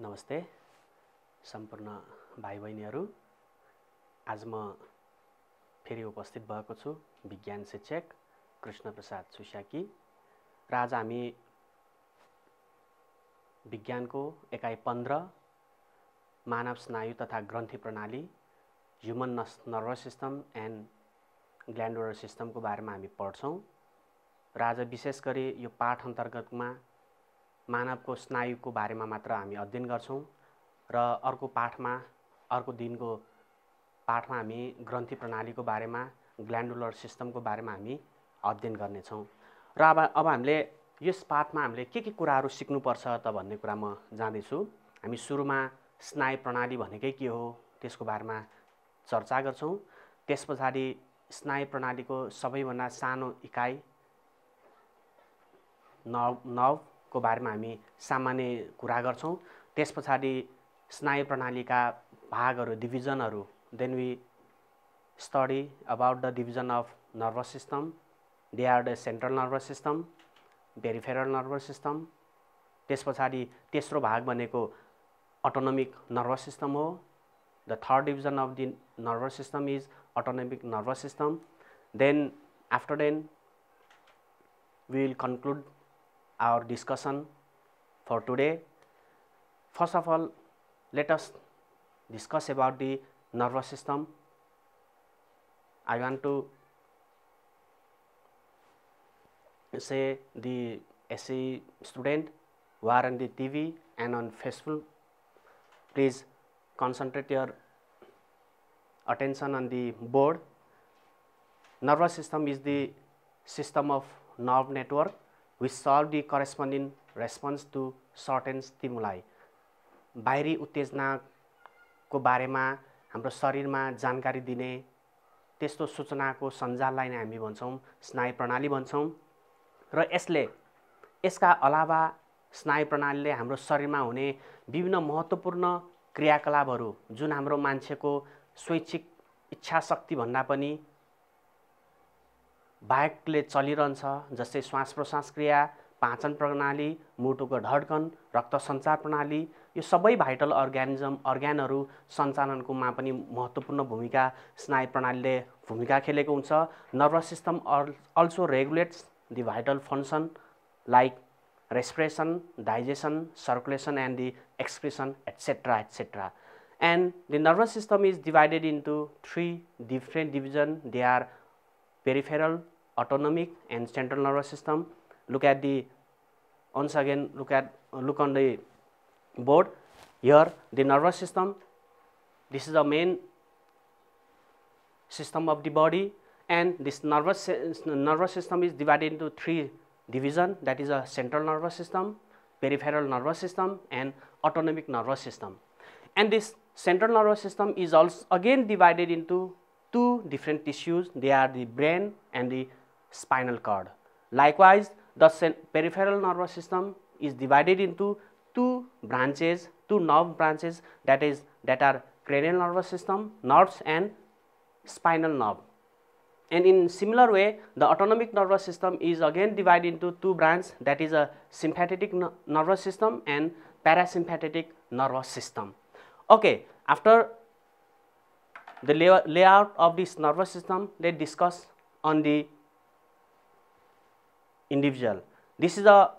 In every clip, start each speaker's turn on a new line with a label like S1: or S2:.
S1: नमस्ते सम्पूर्ण भाइ बहिनीहरू आज म फेरि उपस्थित भएको छु विज्ञान शिक्षक कृष्णप्रसाद सुसाकी र आज हामी विज्ञानको एकाइ पन्ध्र मानव स्नायु तथा ग्रन्थि प्रणाली ह्युमन नस नर्भस सिस्टम एन्ड ग्ल्यान्डोर सिस्टमको बारेमा हामी पढ्छौँ र आज विशेष गरी यो पाठ अन्तर्गतमा मानवको स्नायुको बारेमा मात्र हामी अध्ययन गर्छौँ र अर्को पाठमा अर्को दिनको पाठमा हामी ग्रन्थि प्रणालीको बारेमा ग्ल्यान्डुलर सिस्टमको बारेमा हामी अध्ययन गर्नेछौँ र अब अब हामीले यस पाठमा हामीले के के कुराहरू सिक्नुपर्छ त भन्ने कुरा म जाँदैछु हामी सुरुमा स्नायु प्रणाली भनेकै के हो त्यसको बारेमा चर्चा गर्छौँ त्यस पछाडि स्नायु प्रणालीको सबैभन्दा सानो इकाइ नव नव को बारेमा हामी सामान्य कुरा गर्छौँ त्यस पछाडि स्नायु प्रणालीका भागहरू डिभिजनहरू then we study about the division of nervous system they are the central nervous system peripheral nervous system त्यस पछाडि तेस्रो भाग भनेको अटोनोमिक नर्भस सिस्टम हो the third division of the nervous system is autonomic nervous system then after then will conclude our discussion for today. First of all, let us discuss about the nervous system. I want to say the SE student who are on the TV and on Facebook, please concentrate your attention on the board. Nervous system is the system of nerve network which solve the corresponding response to certain stimuli बाहिरी उत्तेजनाको बारेमा हाम्रो शरीरमा जानकारी दिने त्यस्तो सूचनाको सञ्जाललाई नै हामी भन्छौँ स्नायु प्रणाली भन्छौँ र यसले यसका अलावा स्नायु प्रणालीले हाम्रो शरीरमा हुने विभिन्न महत्त्वपूर्ण क्रियाकलापहरू जुन हाम्रो मान्छेको स्वैच्छिक इच्छा शक्तिभन्दा पनि बाहेकले चलिरहन्छ जस्तै श्वास प्रश्वास क्रिया पाचन प्रणाली मुटुको ढड्कन रक्त सञ्चार प्रणाली यो सबै भाइटल अर्ग्यानिजम अर्ग्यानहरू सञ्चालनकोमा पनि महत्त्वपूर्ण भूमिका स्नायु प्रणालीले भूमिका खेलेको हुन्छ nervous system all also regulates the vital function like respiration digestion circulation and the expression etcetera etcetera and the nervous system is divided into three different division they are peripheral, autonomic and central nervous system. Look at the, once again look at, uh, look on the board, here the nervous system, this is the main system of the body and this nervous, uh, nervous system is divided into three division that is a central nervous system, peripheral nervous system and autonomic nervous system. And this central nervous system is also again divided into two different tissues they are the brain and the spinal cord. Likewise the peripheral nervous system is divided into two branches two nerve branches that is that are cranial nervous system nerves and spinal nerve and in similar way the autonomic nervous system is again divided into two branches that is a sympathetic nervous system and parasympathetic nervous system okay after the lay layout of this nervous system, let us discuss on the individual. This is a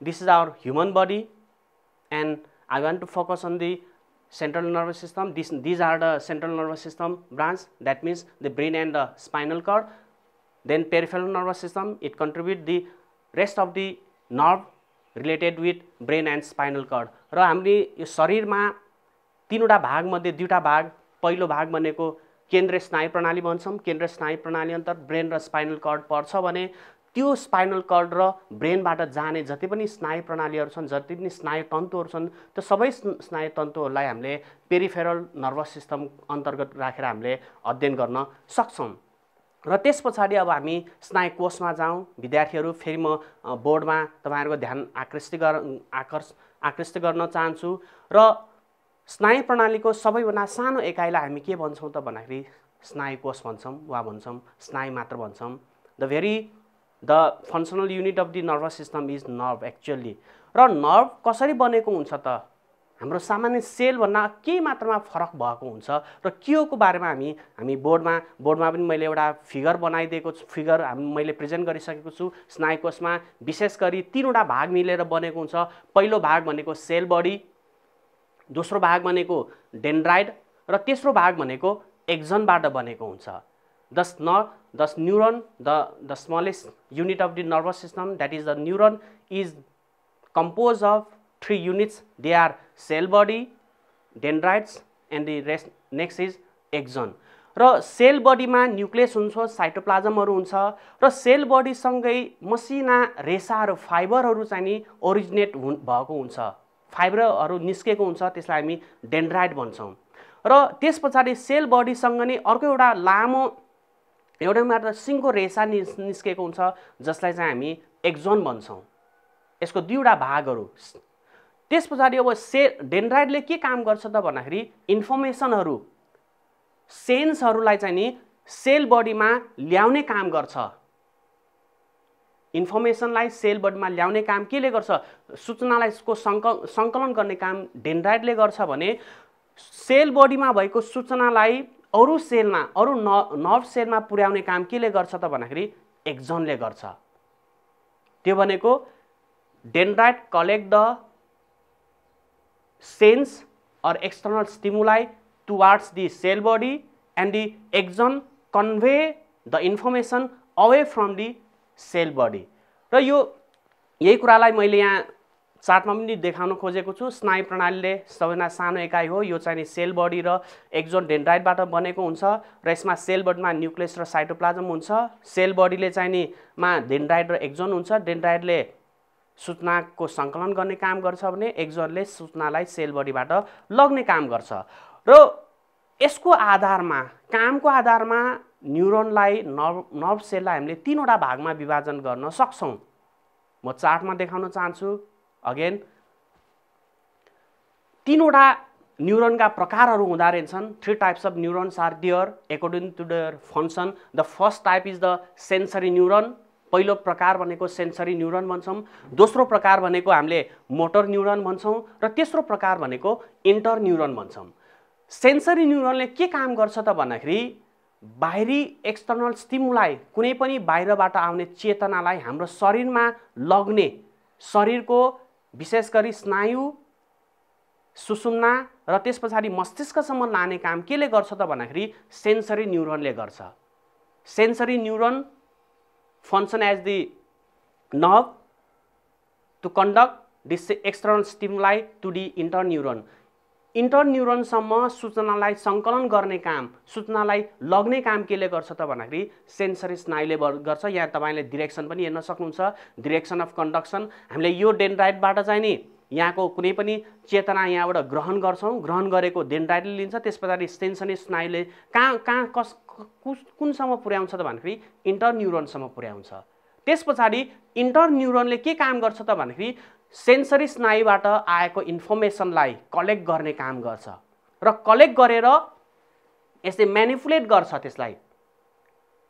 S1: this is our human body and I want to focus on the central nervous system. This, these are the central nervous system branch that means the brain and the spinal cord. Then peripheral nervous system it contributes the rest of the nerve related with brain and spinal cord तिनवटा भागमध्ये दुईवटा भाग पहिलो भाग भनेको केन्द्रीय स्नायु प्रणाली भन्छौँ केन्द्रीय स्नायु प्रणाली अन्तर ब्रेन र स्पाइनल कर्ड पर्छ भने त्यो स्पाइनल कर्ड र ब्रेनबाट जाने जति पनि स्नायु प्रणालीहरू छन् जति पनि स्नायु तन्तुहरू छन् त्यो सबै स्नायु तन्तुहरूलाई हामीले पेरिफेरल नर्भस सिस्टम अन्तर्गत राखेर हामीले अध्ययन गर्न सक्छौँ र त्यस पछाडि अब हामी स्नायु कोषमा जाउँ विद्यार्थीहरू फेरि म बोर्डमा तपाईँहरूको ध्यान आकृष्ट आकर्ष आकृष्ट गर्न चाहन्छु र स्नायु प्रणालीको सबैभन्दा सानो एकाइलाई हामी के भन्छौँ त भन्दाखेरि स्नायु कोष भन्छौँ वा भन्छौँ स्नायु मात्र भन्छौँ the very the functional unit of the nervous system is nerve actually र नर्भ कसरी बनेको हुन्छ त हाम्रो सामान्य सेलभन्दा केही मात्रामा फरक भएको हुन्छ र के को बारेमा हामी हामी बोर्डमा बोर्डमा पनि मैले एउटा फिगर बनाइदिएको छु फिगर हामी मैले प्रेजेन्ट गरिसकेको छु स्नायुकोषमा विशेष गरी तिनवटा भाग मिलेर बनेको हुन्छ पहिलो भाग भनेको सेल बडी दोस्रो भाग भनेको डेन्ड्राइड र तेस्रो भाग भनेको एक्जनबाट बनेको हुन्छ दस न दस neuron the the smallest unit of the nervous system that is the neuron is compose of three units they are cell body dendrites and the rest next is axon र सेल बडीमा न्युक्लियस हुन्छ साइटोप्लाजमहरू हुन्छ र sale बडीसँगै मसिना रेसाहरू फाइबरहरू चाहिँ नि originate हुन् भएको हुन्छ फाइब्रहरू निस्केको हुन्छ त्यसलाई हामी डेन्ड्राइड भन्छौँ र त्यस पछाडि सेल बडीसँग नै अर्को एउटा लामो एउटा मात्र सिङ्गो रेसा निस् निस्केको हुन्छ जसलाई चाहिँ हामी एक्जोन भन्छौँ यसको दुईवटा भागहरू त्यस पछाडि अब से डेन्ड्राइडले के काम गर्छ त भन्दाखेरि इन्फर्मेसनहरू सेन्सहरूलाई चाहिँ नि सेल बडीमा ल्याउने काम गर्छ इन्फर्मेसनलाई सेल बडीमा ल्याउने काम केले गर्छ सूचनालाई यसको सङ्क सङ्कलन गर्ने काम डेन्ड्राइडले गर्छ भने सेल बडीमा भएको सूचनालाई अरू सेलमा अरू न नर्भ सेलमा पुर्याउने काम केले गर्छ त भन्दाखेरि एक्जनले गर्छ त्यो भनेको dendrite collect the sense or external stimuli towards the cell body and the axon convey the information away from the cell body र यो यही कुरालाई मैले यहाँ चार्टमा पनि देखाउन खोजेको छु स्नायु प्रणालीले सबैभन्दा सानो एकाइ हो यो चाहिँ सेल बडी र एक्जोन डेन्ड्राइटबाट बनेको हुन्छ र यसमा सेल बडीमा न्युक्लियस र साइटोप्लाजम हुन्छ सेल बडीले चाहिँ नि मा डेन्ड्राइट र एक्जोन हुन्छ डेन्ड्राइटले सूचनाको सङ्कलन गर्ने काम गर्छ भने एक्जोनले सूचनालाई सेल बडीबाट लग्ने काम गर्छ र यसको आधारमा कामको आधारमा न्युरोनलाई नर्भ नर्भ सेललाई हामीले तिनवटा भागमा विभाजन गर्न सक्छौँ म चार्टमा देखाउन चाहन्छु अगेन तिनवटा न्युरोनका प्रकारहरू हुँदो रहेछन् three types of neurons are there according to their function the first type is the sensory neuron पहिलो प्रकार भनेको सेन्सरी न्युरोन भन्छौँ दोस्रो प्रकार भनेको हामीले मोटर न्युरोन भन्छौँ र तेस्रो प्रकार भनेको इन्टर न्युरोन भन्छौँ सेन्सरी न्युरोनले के काम गर्छ त भन्दाखेरि बाहिरी एक्सटर्नल स्टिमुलाई कुनै पनि बाहिरबाट आउने चेतनालाई हाम्रो शरीरमा लग्ने शरीरको विशेष गरी स्नायु सुसुम्ना र त्यस पछाडि मस्तिष्कसम्म लाने काम केले गर्छ त भन्दाखेरि सेन्सरी न्युरोनले गर्छ sensory neuron function as the nerve to conduct this external stimuli to the interneuron inter इन्टरन्युरोनसम्म सूचनालाई सङ्कलन गर्ने काम सूचनालाई लग्ने काम केले गर्छ त भन्दाखेरि सेन्सरी स्नायुले गर्छ यहाँ तपाईँले डिरेक्सन पनि हेर्न सक्नुहुन्छ डिरेक्सन अफ कन्डक्सन हामीले यो डेन्ड्राइटबाट चाहिँ नि यहाँको कुनै पनि चेतना यहाँबाट ग्रहण गर्छौँ ग्रहण गरेको डेन्ड्राइटले लिन्छ त्यस पछाडि सेन्सरी स्नायुले कहाँ कहाँ कस कुनसम्म पुर्याउँछ त भन्दाखेरि इन्टरन्युरोनसम्म पुर्याउँछ त्यस पछाडि इन्टरन्युरोनले के काम गर्छ त भन्दाखेरि सेन्सरी स्नायुबाट आएको इन्फर्मेसनलाई कलेक्ट गर्ने काम गर्छ र कलेक्ट गरेर यसले म्यानिपुलेट गर्छ त्यसलाई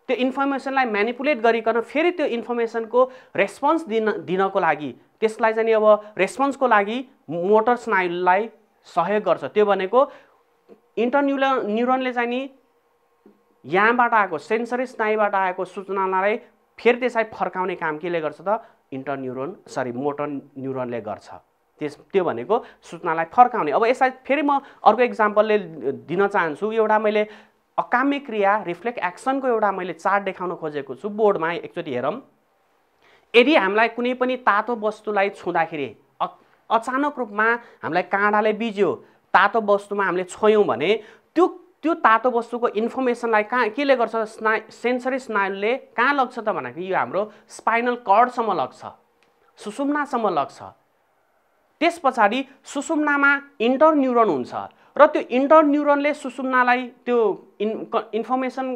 S1: त्यो इन्फर्मेसनलाई म्यानिपुलेट गरिकन फेरि त्यो इन्फर्मेसनको रेस्पोन्स दिन दिनको लागि त्यसलाई चाहिँ अब रेस्पोन्सको लागि मोटर स्नायुलाई सहयोग गर्छ त्यो भनेको इन्टरन्युल न्युरोनले चाहिँ नि यहाँबाट आएको सेन्सरी स्नायुबाट आएको सूचनालाई फेरि त्यसलाई फर्काउने काम केले गर्छ त इन्टर न्युरोन सरी मोटर न्युरोनले गर्छ त्यस त्यो भनेको सूचनालाई फर्काउने अब यसलाई फेरि म अर्को इक्जाम्पलले दिन चाहन्छु एउटा मैले अकाम्य क्रिया रिफ्लेक्ट एक्सनको एउटा मैले चार्ट देखाउन खोजेको छु बोर्डमा एकचोटि हेरौँ यदि हामीलाई कुनै पनि तातो वस्तुलाई छुँदाखेरि अचानक रूपमा हामीलाई काँडाले बिज्यो तातो वस्तुमा हामीले छोयौँ भने त्यो त्यो तातो वस्तुको इन्फर्मेसनलाई कहाँ केले गर्छ स्ना सेन्सरी स्नायुले कहाँ लग्छ त भन्दाखेरि यो हाम्रो स्पाइनल कर्डसम्म लग्छ सुसुम्नासम्म लग्छ त्यस पछाडि सुसुम्नामा इन्टर न्युरोन हुन्छ र त्यो इन्टर न्युरोनले सुसुम्नालाई त्यो इन् इन्फर्मेसन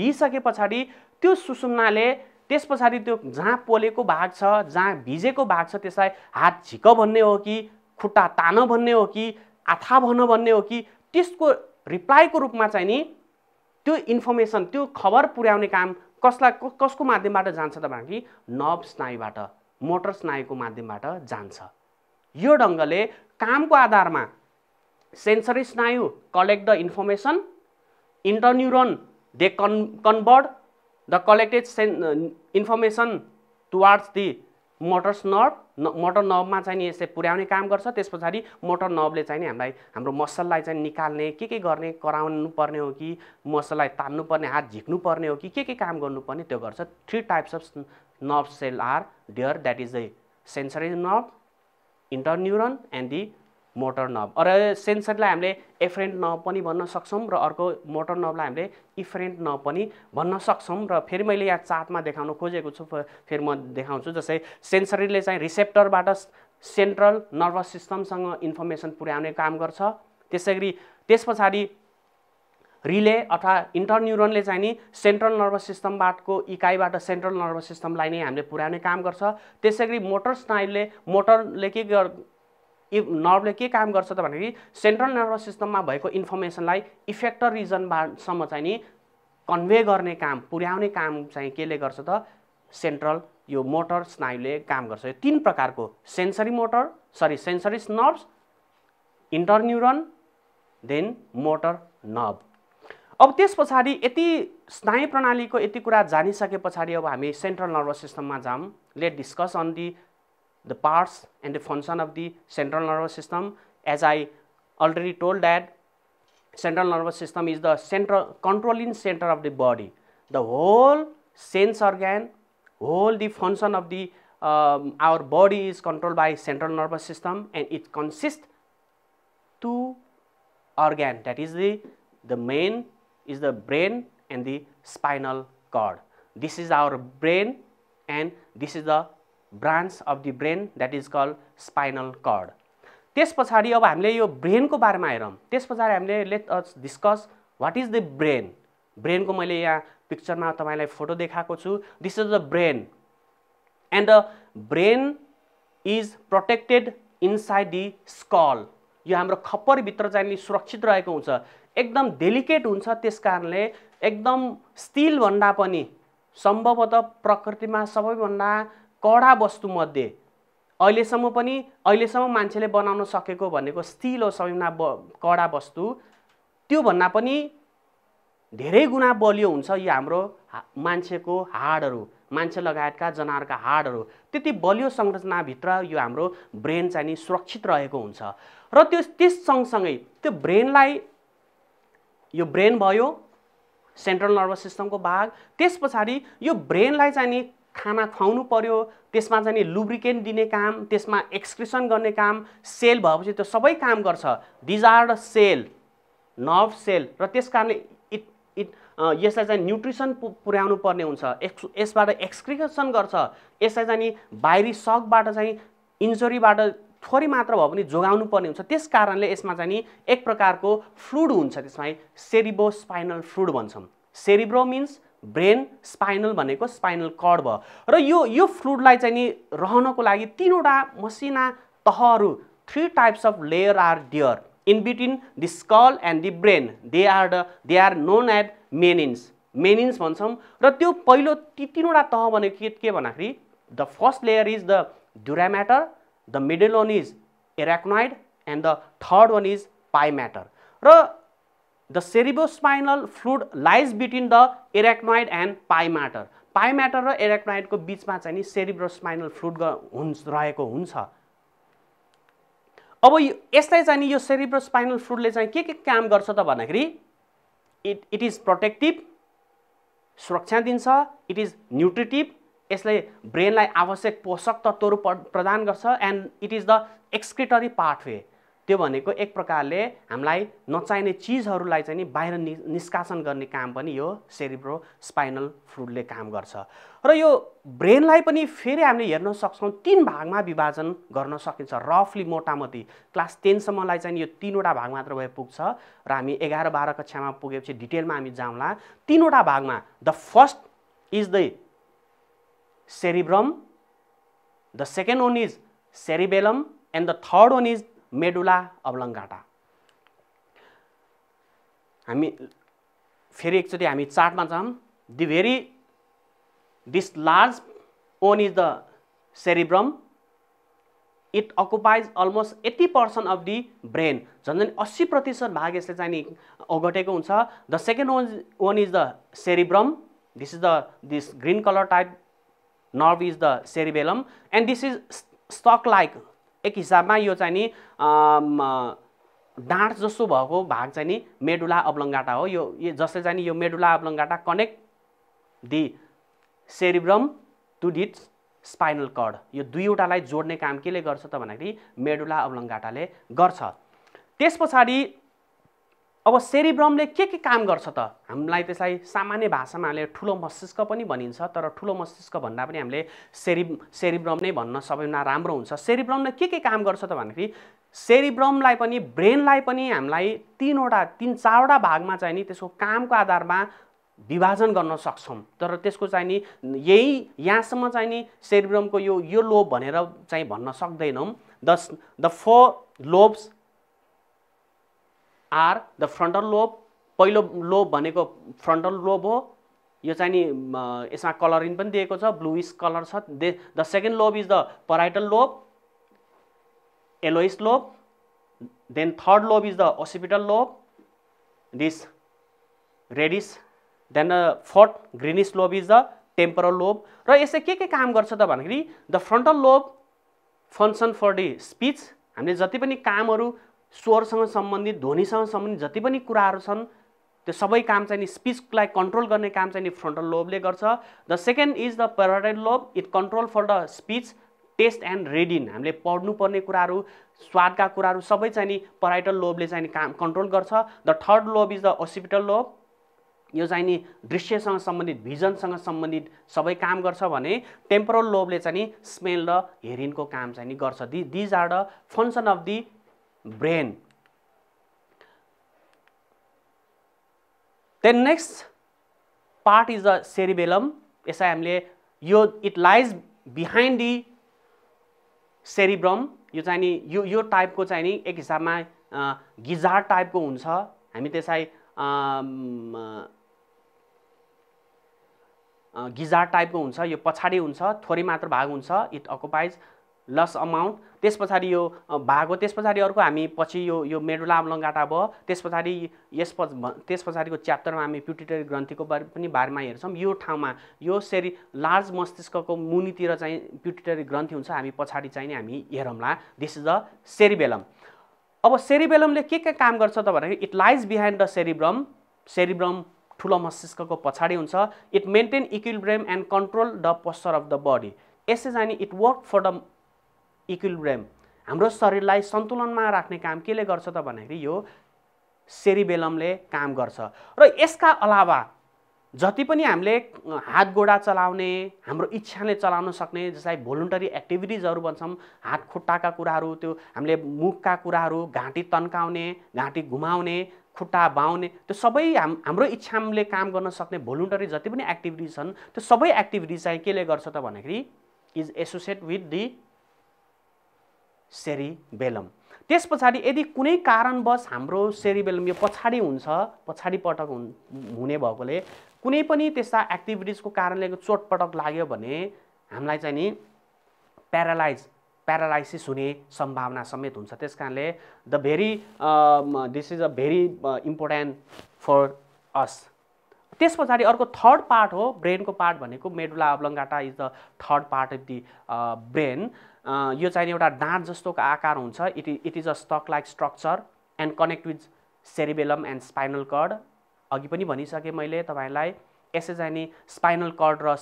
S1: दिइसके पछाडि त्यो सुसुम्नाले त्यस पछाडि त्यो जहाँ पोलेको भाग छ जहाँ भिजेको भाग छ त्यसलाई हात झिक भन्ने हो कि खुट्टा तान भन्ने हो कि आथा भन भन्ने हो कि त्यसको रिप्लाईको रूपमा चाहिँ नि त्यो इन्फर्मेसन त्यो खबर पुर्याउने काम कसलाई कसको माध्यमबाट जान्छ त भने नर्भ स्नायुबाट मोटर स्नायुको माध्यमबाट जान्छ यो ढङ्गले कामको आधारमा सेन्सरी स्नायु collect the information interneuron they con convert the collected sen information towards the motors nerve न मोटर नबमा चाहिँ नि यसले पुर्याउने काम गर्छ त्यस पछाडि मोटर नबले चाहिँ नि हामीलाई हाम्रो मसललाई चाहिँ निकाल्ने के के गर्ने कराउनु पर्ने हो कि मसललाई तान्नुपर्ने हात झिक्नुपर्ने हो कि के के काम गर्नुपर्ने त्यो गर्छ three types of nerve cell are there that is the sensory nerve interneuron and the motor nerve र सेन्सरलाई हामीले एफरेन्ट नब पनि भन्न सक्छौँ र अर्को मोटर नबलाई हामीले इफ्रेन्ट नब पनि भन्न सक्छौँ र फेरि मैले यहाँ चार्टमा देखाउन खोजेको छु फेरि म देखाउँछु जस्तै सेन्सरीले चाहिँ रिसेप्टरबाट सेन्ट्रल नर्भस सिस्टमसँग इन्फर्मेसन पुर्याउने काम गर्छ त्यसै गरी त्यस पछाडि रिले अथवा इन्टरन्युरोनले चाहिँ नि सेन्ट्रल नर्भस सिस्टमबाटको इकाइबाट सेन्ट्रल नर्भस सिस्टमलाई नै हामीले पुर्याउने काम गर्छ त्यसै गरी मोटर स्नायुले मोटरले के नर्भले के काम गर्छ त भन्दाखेरि सेन्ट्रल नर्भस सिस्टममा भएको इन्फर्मेसनलाई इफेक्टर रिजनबासम्म चाहिँ नि कन्भे गर्ने काम पुर्याउने काम चाहिँ केले गर्छ त सेन्ट्रल यो मोटर स्नायुले काम गर्छ यो तिन प्रकारको sensory motor sorry sensory nerves interneuron then motor nerve अब त्यस पछाडि यति स्नायु प्रणालीको यति कुरा जानिसके पछाडि अब हामी सेन्ट्रल नर्भस सिस्टममा जाऊँ let discuss on the the parts and the function of the central nervous system. As I already told that central nervous system is the central controlling center of the body. The whole sense organ, whole the function of the um, our body is controlled by central nervous system and it consists two organ that is the the main is the brain and the spinal cord. This is our brain and this is the branch of the brain that is call spinal cord त्यस पछाडि अब हामीले यो ब्रेनको बारेमा हेरौँ त्यस पछाडि हामीले let us discuss what is the brain ब्रेनको मैले यहाँ पिक्चरमा तपाईँलाई फोटो देखाएको छु this is the brain and the brain is protected inside the skull यो हाम्रो खप्परभित्र चाहिँ नि सुरक्षित रहेको हुन्छ एकदम डेलिकेट हुन्छ त्यस कारणले एकदम स्टिलभन्दा पनि सम्भवतः प्रकृतिमा सबैभन्दा कडा वस्तुमध्ये अहिलेसम्म पनि अहिलेसम्म मान्छेले बनाउन सकेको भनेको स्थिल हो सबैभन्दा ब कडा वस्तु त्योभन्दा पनि धेरै गुणा बलियो हुन्छ यो हाम्रो मान्छेको हाडहरू मान्छे लगायतका जनावरका हाडहरू त्यति बलियो संरचनाभित्र यो हाम्रो ब्रेन चाहिँ नि सुरक्षित रहेको हुन्छ र त्यो त्यस सँगसँगै त्यो ब्रेनलाई यो ब्रेन भयो सेन्ट्रल नर्भस सिस्टमको भाग त्यस पछाडि यो ब्रेनलाई चाहिँ नि खाना खुवाउनु पर्यो त्यसमा चाहिँ नि लुब्रिकेन्ट दिने काम त्यसमा एक्सक्रिसन गर्ने काम सेल भएपछि त्यो सबै काम गर्छ these are are cell nerve cell र त्यस कारणले इट यसलाई चाहिँ न्युट्रिसन पुर्याउनु पर्ने हुन्छ एक्स यसबाट एक्सक्रिसन गर्छ यसलाई चाहिँ नि बाहिरी सकबाट चाहिँ इन्जुरीबाट थोरै मात्र भए पनि जोगाउनु पर्ने हुन्छ त्यस कारणले यसमा चाहिँ नि एक प्रकारको फ्लुड हुन्छ त्यसमा सेरिबो स्पाइनल फ्लुड भन्छौँ सेरिब्रो मिन्स ब्रेन स्पाइनल भनेको स्पाइनल कर्ड भयो र यो यो फ्लुडलाई चाहिँ नि रहनको लागि तिनवटा मसिना तहहरू three types of layer are there in between the skull and the brain they are the they are known at meninges meninges भन्छौँ र त्यो पहिलो ती तिनवटा तह भनेको के के भन्दाखेरि the first layer is the dura mater the middle one is arachnoid and the third one is pia mater र the cerebrospinal fluid lies between the arachnoid and pia mater pia mater र एरेक्नोइडको बिचमा चाहिँ नि सेरिब्रोस्पाइनल फ्लुड हुन्छ रहेको हुन्छ अब यसलाई चाहिँ नि यो सेरिब्रोस्पाइनल फ्लुडले चाहिँ के के काम गर्छ त भन्दाखेरि इट इट इज प्रोटेक्टिभ सुरक्षा दिन्छ इट इज न्युट्रिटिभ यसले ब्रेनलाई आवश्यक पोषक तत्त्वहरू प्रदान गर्छ and it is the excretory pathway त्यो भनेको एक प्रकारले हामीलाई नचाहिने चिजहरूलाई चाहिँ नि बाहिर नि निष्कासन गर्ने काम पनि यो सेरिब्रो स्पाइनल फ्लुडले काम गर्छ र यो ब्रेनलाई पनि फेरि हामीले हेर्न सक्छौँ तिन भागमा विभाजन गर्न सकिन्छ रफली मोटामोटी क्लास टेनसम्मलाई चाहिँ यो तिनवटा भाग मात्र भए पुग्छ र हामी एघार बाह्र कक्षामा पुगेपछि डिटेलमा हामी जाउँला तिनवटा भागमा the first is the cerebrum the second one is cerebellum and the third one is medulla oblongata हामी फेरि एकचोटि हामी चार्टमा जाउँ the very this large one is the cerebrum it occupies almost eighty percent of the brain झन् झन् अस्सी प्रतिशत भाग यसले चाहिँ नि ओगटेको हुन्छ the second one one is the cerebrum this is the this green colour type nerve is the cerebellum and this is stuck like एक हिसाबमा यो चाहिँ नि डाँड जस्तो भएको भाग चाहिँ नि मेडुला अब्लङ्गाटा हो यो जसले चाहिँ नि यो medulla oblongata connect the cerebrum to the spinal cord यो दुईवटालाई जोड्ने काम केले गर्छ त भन्दाखेरि मेडुला अब्लङ्गाटाले गर्छ त्यस पछाडि अब सेरिब्रमले के के काम गर्छ त हामीलाई त्यसलाई सामान्य भाषामा हामीले ठुलो मस्तिष्क पनि भनिन्छ तर ठुलो मस्तिष्क भन्दा पनि हामीले सेरि सेरिब्रम नै भन्न सबैभन्दा राम्रो हुन्छ सेरिब्रमले के के काम गर्छ त भन्दाखेरि सेरिब्रमलाई पनि ब्रेनलाई पनि हामीलाई तिनवटा तिन चारवटा भागमा चाहिँ नि त्यसको कामको आधारमा विभाजन गर्न सक्छौँ तर त्यसको चाहिँ नि यही यहाँसम्म चाहिँ नि सेरिब्रमको यो यो लोभ भनेर चाहिँ भन्न सक्दैनौँ the the four lobes are the frontal lobe पहिलो लोब भनेको फ्रन्टल लोब हो यो चाहिँ नि यसमा कलरिङ पनि दिएको छ ब्लुइस कलर छ they the second lobe is the parietal lobe yellowish lobe then third lobe is the occipital lobe this reddish then the fourth greenish lobe is the temporal lobe र यसले के के काम गर्छ त भन्दाखेरि the frontal lobe function for the speech हामीले जति पनि कामहरू स्वरसँग सम्बन्धित ध्वनिसँग सम्बन्धित जति पनि कुराहरू छन् त्यो सबै काम चाहिँ नि स्पिचलाई कन्ट्रोल गर्ने काम चाहिँ नि फ्रन्टल लोबले गर्छ the second is the parietal lobe it control for the speech taste and reading हामीले पढ्नुपर्ने कुराहरू स्वादका कुराहरू सबै चाहिँ नि पराइटल लोबले चाहिँ नि काम कन्ट्रोल गर्छ the third lobe is the occipital lobe यो चाहिँ नि दृश्यसँग सम्बन्धित भिजनसँग सम्बन्धित सबै काम गर्छ भने टेम्पोरल लोबले चाहिँ नि स्मेल र हेरिनको काम चाहिँ नि गर्छ the these are the function of the brain. Then next part is the cerebellum. यसलाई हामीले यो it lies behind the cerebrum यो चाहिँ नि यो यो टाइपको चाहिँ नि एक हिसाबमा गिजार टाइपको हुन्छ हामी त्यसलाई गिजार टाइपको हुन्छ यो पछाडि हुन्छ थोरै मात्र भाग हुन्छ इट अकुपाइज लस अमाउन्ट त्यस पछाडि यो भाग हो त्यस पछाडि अर्को हामी पछि यो यो मेडुला लङ्गाटा भयो त्यस पछाडि यस प त्यस पछाडिको च्याप्टरमा हामी प्युटिटरी ग्रन्थीको बारे पनि बारेमा हेर्छौँ यो ठाउँमा यो सेरी लार्ज मस्तिष्कको मुनितिर चाहिँ प्युटिटरी ग्रन्थी हुन्छ हामी पछाडि चाहिँ नि हामी हेरौँला दिस इज द सेरिबेलम अब सेरिबेलमले के के काम गर्छ त भन्दाखेरि it lies behind the cerebrum cerebrum ठुलो मस्तिष्कको पछाडि हुन्छ it maintain equilibrium and control the posture of the body यसै जाने it work for the equilibrium हाम्रो शरीरलाई सन्तुलनमा राख्ने काम केले गर्छ त भन्दाखेरि यो सेरिबेलमले काम गर्छ र यसका अलावा जति पनि हामीले हात गोडा चलाउने हाम्रो इच्छाले चलाउन सक्ने जसलाई भोलुन्टरी एक्टिभिटिजहरू भन्छौँ हात खुट्टाका कुराहरू त्यो हामीले मुखका कुराहरू घाँटी तन्काउने घाँटी घुमाउने खुट्टा बाउने त्यो सबै हाम हाम्रो इच्छाले काम गर्न सक्ने भोलुन्टरी जति पनि एक्टिभिटिज छन् त्यो सबै एक्टिभिटिज चाहिँ केले गर्छ त भन्दाखेरि is associate with the cerebellum त्यस पछाडि यदि कुनै कारणवश हाम्रो सेरिबेलम यो पछाडि हुन्छ पछाडि पटक हुने भएकोले कुनै पनि त्यस्ता एक्टिभिटिजको कारणले चोटपटक लाग्यो भने हामीलाई चाहिँ नि प्यारालाइज प्यारालाइसिस हुने सम्भावना समेत हुन्छ त्यस कारणले the very this is a very important for us त्यस पछाडि अर्को थर्ड पार्ट हो ब्रेनको पार्ट भनेको medulla oblongata is the third part of the brain यो चाहिँ एउटा डाँट जस्तोको आकार हुन्छ it is it is a stalk like structure and connect with cerebellum and spinal cord अघि पनि भनिसकेँ मैले तपाईँलाई यसै चाहिँ नि स्पाइनल कर्ड र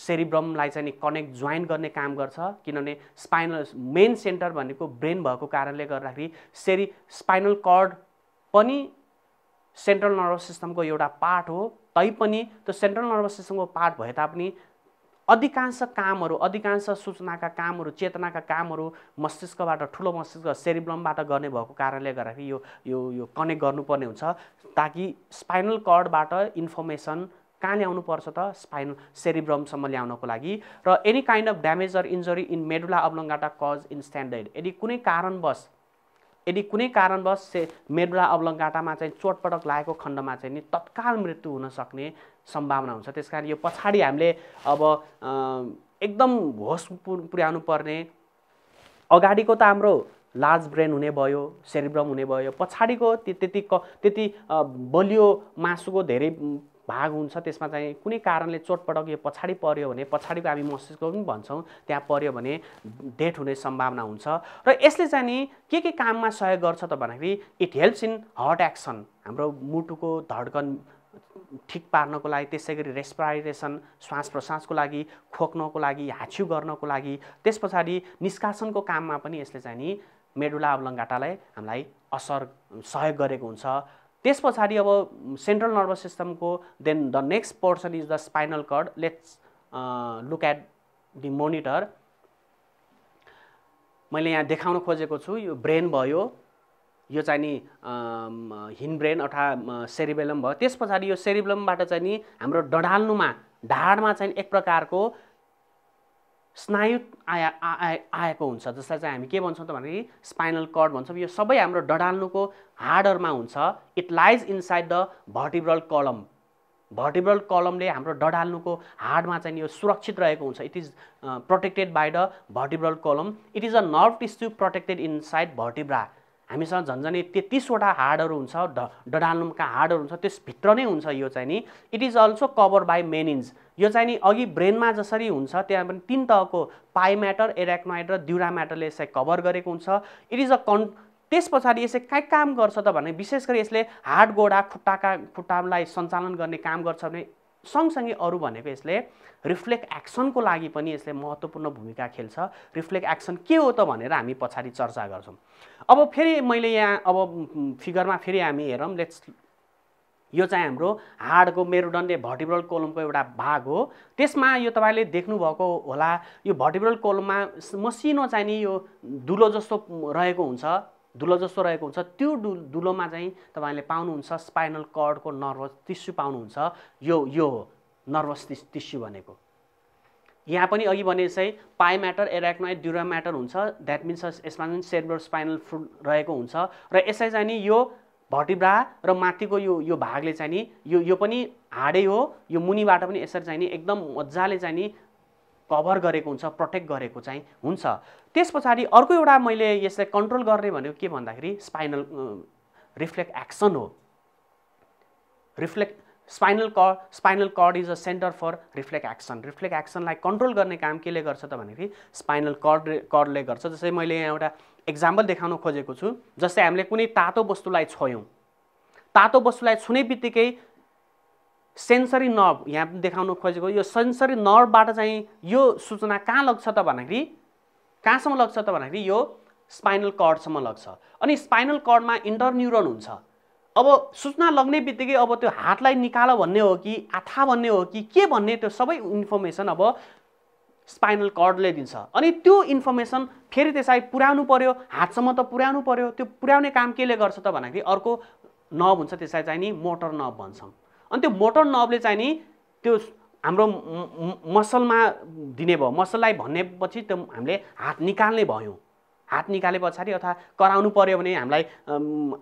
S1: सेरिब्रमलाई चाहिँ नि कनेक्ट जोइन गर्ने काम गर्छ किनभने स्पाइनल मेन सेन्टर भनेको ब्रेन भएको कारणले गर्दाखेरि सेरि स्पाइनल कर्ड पनि सेन्ट्रल नर्भस सिस्टमको एउटा पार्ट हो तैपनि त्यो सेन्ट्रल नर्भस सिस्टमको पार्ट भए तापनि अधिकांश कामहरू अधिकांश सूचनाका कामहरू चेतनाका कामहरू मस्तिष्कबाट ठुलो मस्तिष्क सेरिब्लमबाट गर्ने भएको कारणले गर्दाखेरि यो यो यो कनेक्ट गर्नुपर्ने हुन्छ ताकि स्पाइनल कर्डबाट इन्फर्मेसन कहाँ ल्याउनुपर्छ त स्पाइनल सेरिब्रमसम्म ल्याउनको लागि र any kind of damage or injury in medulla oblongata cause in standard यदि कुनै कारणवश यदि कुनै कारणवश से मेडुला अब्लङ्गाटामा चाहिँ चोटपटक लागेको खण्डमा चाहिँ नि तत्काल मृत्यु हुन सक्ने सम्भावना हुन्छ त्यस कारण यो पछाडि हामीले अब एकदम होस पुर्याउनु पर्ने अगाडिको त हाम्रो लार्ज ब्रेन हुने भयो सेरिब्रम हुने भयो पछाडिको त्यति क त्यति बलियो मासुको धेरै भाग हुन्छ त्यसमा चाहिँ कुनै कारणले चोटपटक यो पछाडि पर्यो भने पछाडिको हामी मस्तिष्क पनि भन्छौँ त्यहाँ पर्यो भने डेट हुने सम्भावना हुन्छ र यसले चाहिँ नि के के काममा सहयोग गर्छ त भन्दाखेरि it helps in heart action हाम्रो मुटुको धड्कन ठिक पार्नको लागि त्यसै गरी रेस्पिरेसन श्वास प्रश्वासको लागि खोक्नको लागि हाच्यु गर्नको लागि त्यस पछाडि निष्कासनको काममा पनि यसले चाहिँ नि मेडुला अवलङ्गाटालाई हामीलाई असर सहयोग गरेको हुन्छ त्यस पछाडि अब सेन्ट्रल नर्भस सिस्टमको then the next portion is the spinal cord let's look at the monitor मैले यहाँ देखाउन खोजेको छु यो ब्रेन भयो यो चाहिँ नि हिन ब्रेन अथवा सेरिबेलम भयो त्यस पछाडि यो सेरिबेलमबाट चाहिँ नि हाम्रो डढाल्नुमा ढाडमा चाहिँ एक प्रकारको स्नायु आया आए आएको हुन्छ जसलाई चाहिँ हामी के भन्छौँ त भने स्पाइनल कर्ड भन्छौँ यो सबै हाम्रो डडाल्नुको हाडहरूमा हुन्छ it lies inside the vertebral column vertebral कलमले हाम्रो डडाल्नुको हाडमा चाहिँ यो सुरक्षित रहेको हुन्छ it is protected by the vertebral column it is a nerve tissue protected inside vertebra हामीसँग झन्झनै तेत्तिसवटा तिसवटा हाडहरू हुन्छ ड डडालुमका हाडहरू हुन्छ त्यसभित्र नै हुन्छ यो चाहिँ नि it is also cover by meninges यो चाहिँ नि अघि ब्रेनमा जसरी हुन्छ त्यहाँ पनि तिन तहको पाइ म्याटर एराक्नोइड र द्युरा म्याटरले यसलाई कभर गरेको हुन्छ इट इज अ कन् त्यस पछाडि यसले कहीँ काम गर्छ त भने विशेष गरी यसले हार्ड गोडा खुट्टाका खुट्टालाई सञ्चालन गर्ने काम गर्छ भने सँगसँगै अरू भनेको यसले रिफ्लेक्ट एक्सनको लागि पनि यसले महत्त्वपूर्ण भूमिका खेल्छ रिफ्लेक्ट एक्सन के हो त भनेर हामी पछाडि चर्चा गर्छौँ अब फेरि मैले यहाँ अब फिगरमा फेरि हामी हेरौँ लेट्स यो चाहिँ हाम्रो हाडको मेरुदण्डे भर्टिब्रल कोलमको एउटा भाग हो त्यसमा यो तपाईँले देख्नुभएको होला यो भर्टिब्रल कोलममा मसिनो चाहिँ नि यो धुलो जस्तो रहेको हुन्छ दुलो जस्तो रहेको हुन्छ त्यो डु दुलोमा चाहिँ तपाईँले पाउनुहुन्छ स्पाइनल कर्डको नर्भस टिस्यु पाउनुहुन्छ यो यो हो नर्भस टिस् टिस्यु भनेको यहाँ पनि अघि भने चाहिँ pia mater arachnoid dura mater हुन्छ द्याट मिन्स यसमा जुन सेरबर स्पाइनल फ्रुट रहेको हुन्छ र यसलाई चाहिँ नि यो भटिब्रा र माथिको यो यो भागले चाहिँ नि यो यो पनि हाडै हो यो मुनिबाट पनि यसरी चाहिँ नि एकदम मजाले चाहिँ नि कभर गरेको हुन्छ प्रोटेक्ट गरेको चाहिँ हुन्छ त्यस पछाडि अर्को एउटा मैले यसलाई कन्ट्रोल गर्ने भनेको के भन्दाखेरि स्पाइनल रिफ्लेक्ट एक्सन हो रिफ्लेक्ट स्पाइनल क spinal cord is a centre for reflect action reflect एक्सनलाई कन्ट्रोल गर्ने काम केले गर्छ त भन्दाखेरि स्पाइनल कर्ड कर्डले गर्छ जस्तै मैले यहाँ एउटा एक्जाम्पल देखाउन खोजेको छु जस्तै हामीले कुनै तातो वस्तुलाई छोयौँ तातो वस्तुलाई छुने बित्तिकै सेन्सरी नर्भ यहाँ देखाउनु खोजेको यो सेन्सरी नर्भबाट चाहिँ यो सूचना कहाँ लग्छ त भन्दाखेरि कहाँसम्म लग्छ त भन्दाखेरि यो स्पाइनल कर्डसम्म लग्छ अनि स्पाइनल कर्डमा इन्टर न्युरोन हुन्छ अब सूचना लग्ने बित्तिकै अब त्यो हातलाई निकाल भन्ने हो कि आथा भन्ने हो कि के भन्ने त्यो सबै इन्फर्मेसन अब स्पाइनल कर्डले दिन्छ अनि त्यो इन्फर्मेसन फेरि त्यसलाई पुर्याउनु पऱ्यो हातसम्म त पुर्याउनु पऱ्यो त्यो पुर्याउने काम केले गर्छ त भन्दाखेरि अर्को नभ हुन्छ त्यसलाई चाहिँ नि मोटर नभ भन्छौँ अनि त्यो मोटर नबले चाहिँ नि त्यो हाम्रो मसलमा दिने भयो मसललाई भनेपछि त्यो हामीले हात निकाल्ने भयौँ हात निकाले पछाडि अथवा कराउनु पऱ्यो भने हामीलाई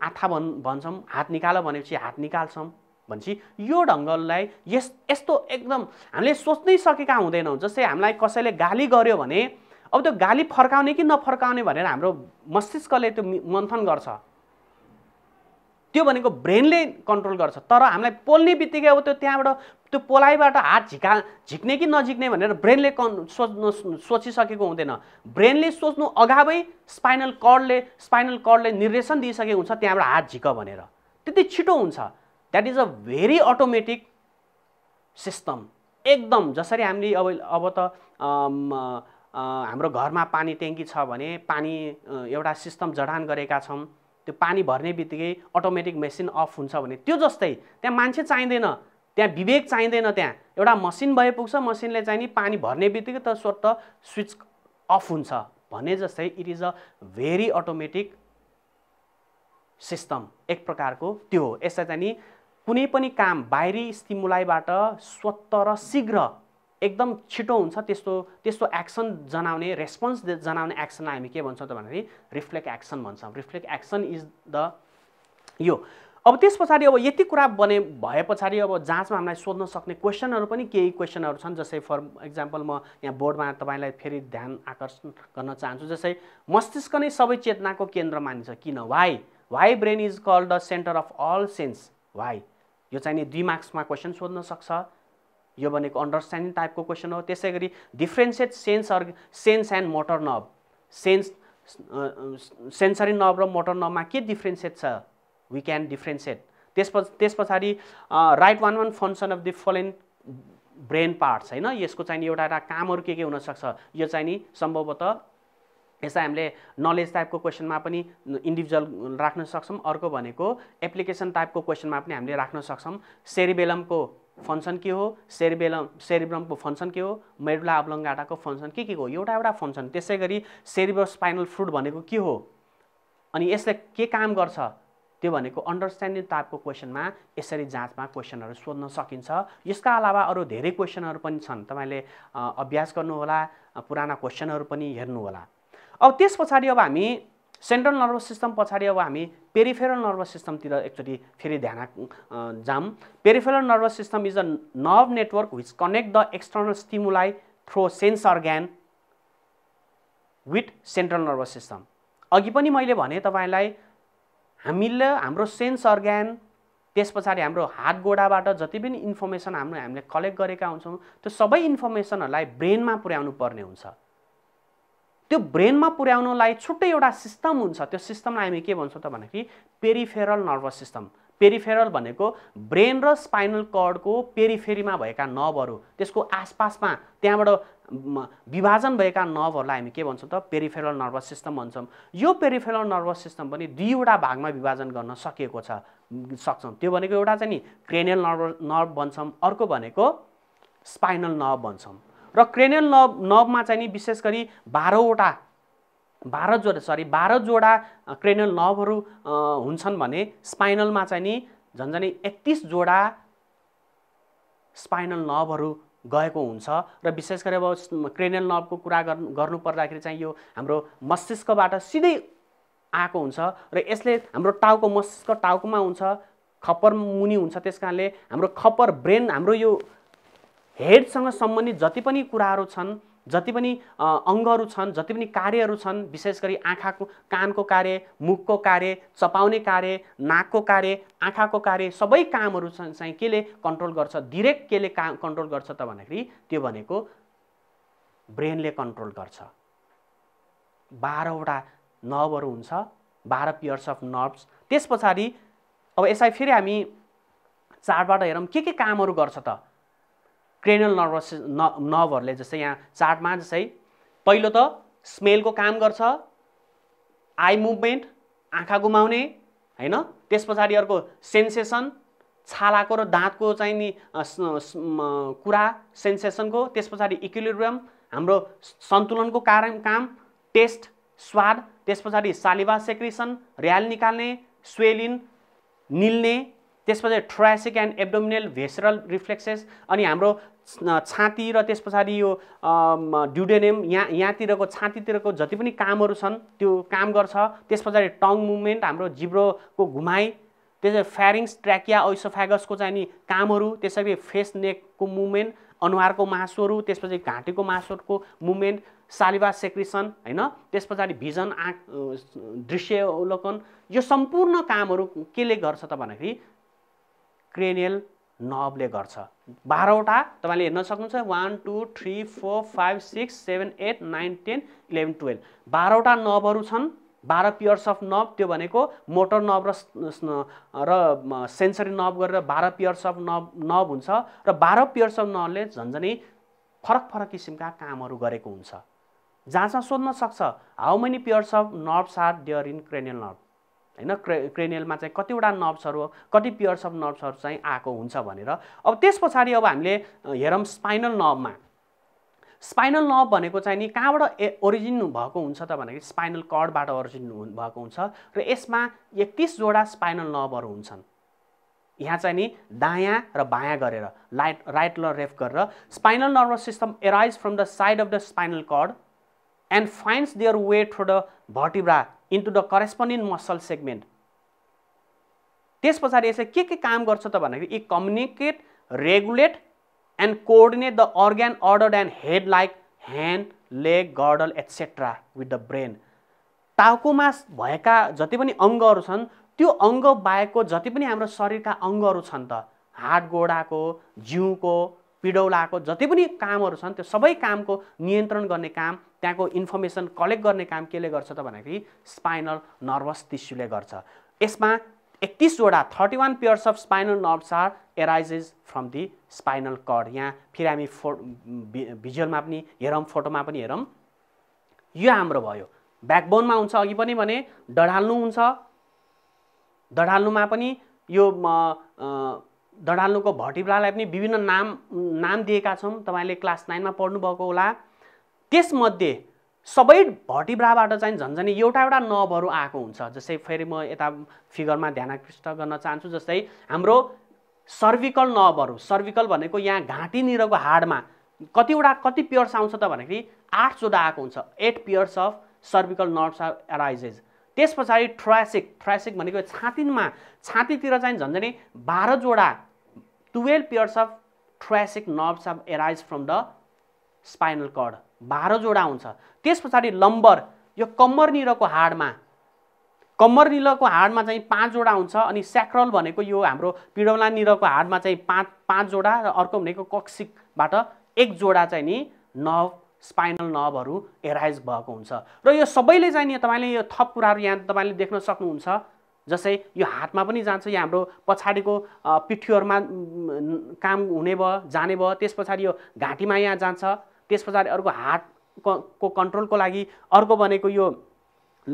S1: आथा भन् भन्छौँ हात निकाल भनेपछि हात निकाल्छौँ भनेपछि यो ढङ्गलाई यस यस्तो एकदम हामीले सोच्नै सकेका हुँदैनौँ जस्तै हामीलाई कसैले गाली गर्यो भने अब त्यो गाली फर्काउने कि नफर्काउने भनेर हाम्रो मस्तिष्कले त्यो मन्थन गर्छ त्यो भनेको ब्रेनले कन्ट्रोल गर्छ तर हामीलाई पोल्ने बित्तिकै अब त्यो त्यहाँबाट त्यो पोलाइबाट हात झिका झिक्ने कि नझिक्ने भनेर ब्रेनले कन् सोच्नु सोचिसकेको हुँदैन ब्रेनले सोच्नु अगावै स्पाइनल कर्डले स्पाइनल कर्डले निर्देशन दिइसकेको हुन्छ त्यहाँबाट हात झिक भनेर त्यति छिटो हुन्छ that is a very automatic system एकदम जसरी हामीले अब अब त हाम्रो घरमा पानी ट्याङ्की छ भने पानी एउटा सिस्टम जडान गरेका छौँ त्यो पानी भर्ने बित्तिकै अटोमेटिक मेसिन अफ हुन्छ भने त्यो जस्तै त्यहाँ मान्छे चाहिँदैन त्यहाँ विवेक चाहिँदैन त्यहाँ एउटा मसिन भए पुग्छ मसिनले चाहिँ नि पानी भर्ने बित्तिकै त स्वत स्विच अफ हुन्छ भने जस्तै it is a very automatic system एक प्रकारको त्यो हो यसलाई चाहिँ नि कुनै पनि काम बाहिरी स्टिमुलाइबाट स्वत र शीघ्र एकदम छिटो हुन्छ त्यस्तो त्यस्तो एक्सन जनाउने रेस्पोन्स जनाउने एक्सनलाई हामी के भन्छौँ त भन्दाखेरि रिफ्लेक्ट एक्सन भन्छौँ रिफ्लेक्ट एक्सन इज द यो अब त्यस पछाडि अब यति कुरा बने भए पछाडि अब जाँचमा हामीलाई सोध्न सक्ने क्वेसनहरू पनि केही क्वेसनहरू छन् जस्तै फर इक्जाम्पल म यहाँ बोर्डमा तपाईँलाई फेरि ध्यान आकर्षण गर्न चाहन्छु जस्तै मस्तिष्क नै सबै चेतनाको केन्द्र मानिन्छ किन why why brain is called the centre of all sense why यो चाहिँ नि दुई मार्क्समा क्वेसन सोध्न सक्छ यो भनेको अन्डरस्ट्यान्डिङ टाइपको क्वेसन हो त्यसै गरी differentiate sense organ sense and motor nerve sense sensory nerve र मोटर नबमा के डिफ्रेन्सिएट छ वी क्यान डिफ्रेन्सिएट त्यस प त्यस पछाडि write one one function of the following brain parts होइन यसको चाहिँ एउटा एउटा कामहरू के के हुनसक्छ यो चाहिँ नि सम्भवतः यसलाई हामीले नलेज टाइपको क्वेसनमा पनि इन्डिभिजुअल राख्न सक्छौँ अर्को भनेको एप्लिकेसन टाइपको क्वेसनमा पनि हामीले राख्न सक्छौँ सेरिबेलमको फङ्सन के हो सेरिबेलम सेरिब्रमको फङ्सन के हो मेडुला अब्लङ्गाटाको फङ्सन के के हो एउटा एउटा फङ्सन त्यसै गरी सेरिब्रो स्पाइनल फ्रुट भनेको के हो अनि यसले के काम गर्छ त्यो भनेको अन्डरस्ट्यान्डिङ टाइपको क्वेसनमा यसरी जाँचमा क्वेसनहरू सोध्न सकिन्छ यसका अलावा अरू धेरै क्वेसनहरू पनि छन् तपाईँले अभ्यास गर्नुहोला पुराना क्वेसनहरू पनि हेर्नुहोला अब त्यस पछाडि अब हामी सेन्ट्रल नर्भस सिस्टम पछाडि अब हामी पेरिफेरल नर्भस सिस्टमतिर एकचोटि फेरि ध्यान जाम peripheral nervous system is a nerve network which connect the external stimuli through sense organ with central nervous system अघि पनि मैले भने तपाईँलाई हामीले हाम्रो सेन्स अर्ग्यान त्यस पछाडि हाम्रो हात गोडाबाट जति पनि इन्फर्मेसन हाम्रो हामीले कलेक्ट गरेका हुन्छौँ त्यो सबै इन्फर्मेसनहरूलाई ब्रेनमा पुर्याउनु पर्ने हुन्छ त्यो ब्रेनमा पुर्याउनलाई छुट्टै एउटा सिस्टम हुन्छ त्यो सिस्टमलाई हामी के भन्छौँ त भन्दाखेरि पेरिफेरल नर्भस सिस्टम पेरिफेरल भनेको ब्रेन र स्पाइनल कर्डको पेरिफेरीमा भएका नभहरू त्यसको आसपासमा त्यहाँबाट विभाजन भएका नभहरूलाई हामी के भन्छौँ त पेरिफेरल नर्भस सिस्टम भन्छौँ यो पेरिफेरल नर्भस सिस्टम पनि दुईवटा भागमा विभाजन गर्न सकिएको छ सक्छौँ त्यो भनेको एउटा चाहिँ नि क्रेनियल नर्भ नर्भ भन्छौँ अर्को भनेको स्पाइनल नर्भ भन्छौँ र क्रेनियल नब नबमा चाहिँ नि विशेष गरी बाह्रवटा बाह्र जोडा सरी बाह्र जोडा क्रेनियल नबहरू हुन्छन् भने स्पाइनलमा चाहिँ नि झन्झनै एकतिस जोडा स्पाइनल नबहरू गएको हुन्छ र विशेष गरी अब क्रेनियल नबको कुरा गर्नु गर्नुपर्दाखेरि चाहिँ यो हाम्रो मस्तिष्कबाट सिधै आएको हुन्छ र यसले हाम्रो टाउको मस्तिष्क टाउकोमा हुन्छ खप्पर मुनि हुन्छ त्यस कारणले हाम्रो खप्पर ब्रेन हाम्रो यो हेडसँग सम्बन्धित जति पनि कुराहरू छन् जति पनि अङ्गहरू छन् जति पनि कार्यहरू छन् विशेष गरी आँखाको कानको कार्य मुखको कार्य चपाउने कार्य नाकको कार्य आँखाको कार्य सबै कामहरू छन् चाहिँ केले कन्ट्रोल गर्छ डिरेक्ट केले का कन्ट्रोल गर्छ त भन्दाखेरि त्यो भनेको ब्रेनले कन्ट्रोल गर्छ बाह्रवटा नर्भहरू हुन्छ बाह्र पियर्स अफ नर्भ्स त्यस पछाडि अब यसलाई फेरि हामी चाडबाट हेरौँ के के कामहरू गर्छ त क्रेनल नर्भस नर्भहरूले जस्तै यहाँ चार्टमा जस्तै पहिलो त स्मेलको काम गर्छ आई मुभमेन्ट आँखा गुमाउने होइन त्यस पछाडि अर्को सेन्सेसन छालाको र दाँतको चाहिँ नि कुरा सेन्सेसनको त्यस पछाडि इक्विलिब्रियम हाम्रो सन्तुलनको कारण काम टेस्ट स्वाद त्यस पछाडि सालिभा सेक्रिसन र्याल निकाल्ने स्वेलिन निल्ने त्यसपछि thoracic and abdominal visceral reflexes अनि हाम्रो छाती र त्यस पछाडि यो ड्युडेनियम यहाँ यहाँतिरको छातीतिरको जति पनि कामहरू छन् त्यो काम गर्छ त्यस पछाडि टङ मुभमेन्ट हाम्रो जिब्रोको घुमाइ त्यसरी फ्यारिङ्स ट्र्याकिया ओइसोफ्यागसको चाहिँ नि कामहरू त्यसरी फेस नेकको मुभमेन्ट अनुहारको मासुहरू त्यसपछि घाँटीको मासुहरूको मुभमेन्ट सालिभा सेक्रिसन होइन त्यस पछाडि भिजन आँक दृश्य अवलोकन यो सम्पूर्ण कामहरू केले गर्छ त भन्दाखेरि क्रेनियल नभले गर्छ बाह्रवटा तपाईँले हेर्न सक्नुहुन्छ one two three four five six seven eight nine ten eleven twelve बाह्रवटा नभहरू छन् बाह्र पियर्स अफ नभ त्यो भनेको मोटर नभ र र सेन्सरी नभ गरेर बाह्र पियर्स अफ नभ नभ हुन्छ र बाह्र पियर्स अफ नभले झन्झनै फरक फरक किसिमका कामहरू गरेको हुन्छ जहाँसम्म सोध्न सक्छ how many pairs of nerves are there in cranial nerve होइन क्रे क्रेनियलमा चाहिँ कतिवटा नर्भ्सहरू कति पियर्स अफ नर्भ्सहरू चाहिँ आएको हुन्छ भनेर अब त्यस पछाडि अब हामीले हेरौँ स्पाइनल नर्भमा स्पाइनल नर्भ भनेको चाहिँ नि कहाँबाट ए ओरिजिन भएको हुन्छ त भन्दाखेरि स्पाइनल कर्डबाट ओरिजिन भएको हुन्छ र यसमा जोडा स्पाइनल नर्भहरू हुन्छन् यहाँ चाहिँ नि दायाँ र बायाँ गरेर लाइट राइट र लेफ्ट गरेर spinal nervous system arise from the side of the spinal cord and finds their way through the vertebra into the corresponding muscle segment त्यस पछाडि यसले के के काम गर्छ त भन्दाखेरि इ communicate regulate and coordinate the organ order and head like hand leg girdle etcetera with the brain टाउकोमा भएका जति पनि अङ्गहरू छन् त्यो अङ्ग बाहेकको जति पनि हाम्रो शरीरका अङ्गहरू छन् त हात गोडाको जिउको पिडौलाको जति पनि कामहरू छन् त्यो सबै कामको नियन्त्रण गर्ने काम त्यहाँको इन्फर्मेसन कलेक्ट गर्ने काम केले गर्छ त भन्दाखेरि स्पाइनल नर्भस टिस्युले गर्छ यसमा एकतिसवटा thirty one pairs of spinal nerves are arises from the spinal cord यहाँ फेरि हामी फो भिजुअलमा पनि हेरौँ फोटोमा पनि हेरौँ यो हाम्रो भयो ब्याकबोनमा हुन्छ अघि पनि भने डढाल्नु हुन्छ डढाल्नुमा पनि यो डढाल्नुको भटिब्रालाई पनि विभिन्न नाम नाम दिएका छौँ तपाईँले क्लास नाइनमा पढ्नुभएको होला त्यसमध्ये सबै भटिब्राबाट चाहिँ झन्झनै एउटा एउटा नबहरू आएको हुन्छ जस्तै फेरि म यता फिगरमा ध्यान आकृष्ट गर्न चाहन्छु जस्तै हाम्रो सर्भिकल नबहरू सर्भिकल भनेको यहाँ घाँटीनिरको हाडमा कतिवटा कति पियर्स आउँछ त भन्दाखेरि आठचोटा आएको हुन्छ eight pairs of cervical nerves are arises त्यस पछाडि थ्रासिक थ्रासिक भनेको छातीमा छातीतिर चाहिँ झन्झन् बाह्र जोडा twelve pairs of thoracic nerves of arise from the spinal cord बाह्र जोडा हुन्छ त्यस पछाडि लम्बर यो कम्मरनिरको हाडमा कम्मरनिरको हाडमा चाहिँ जोडा हुन्छ अनि स्याक्रल भनेको यो हाम्रो पिडौलानिरको हाडमा चाहिँ पाँच जोडा र अर्को भनेको कक्सिकबाट एक जोडा चाहिँ नि नभ स्पाइनल नभहरू एराइज भएको हुन्छ र यो सबैले चाहिँ नि तपाईँले यो थप कुराहरू यहाँ तपाईँले देख्न सक्नुहुन्छ जस्तै यो हातमा पनि जान्छ यो हाम्रो पछाडिको पिठीहरूमा काम हुने भयो जाने भयो त्यस पछाडि यो घाँटीमा यहाँ जान्छ त्यस पछाडि अर्को हात को कन्ट्रोलको लागि अर्को भनेको यो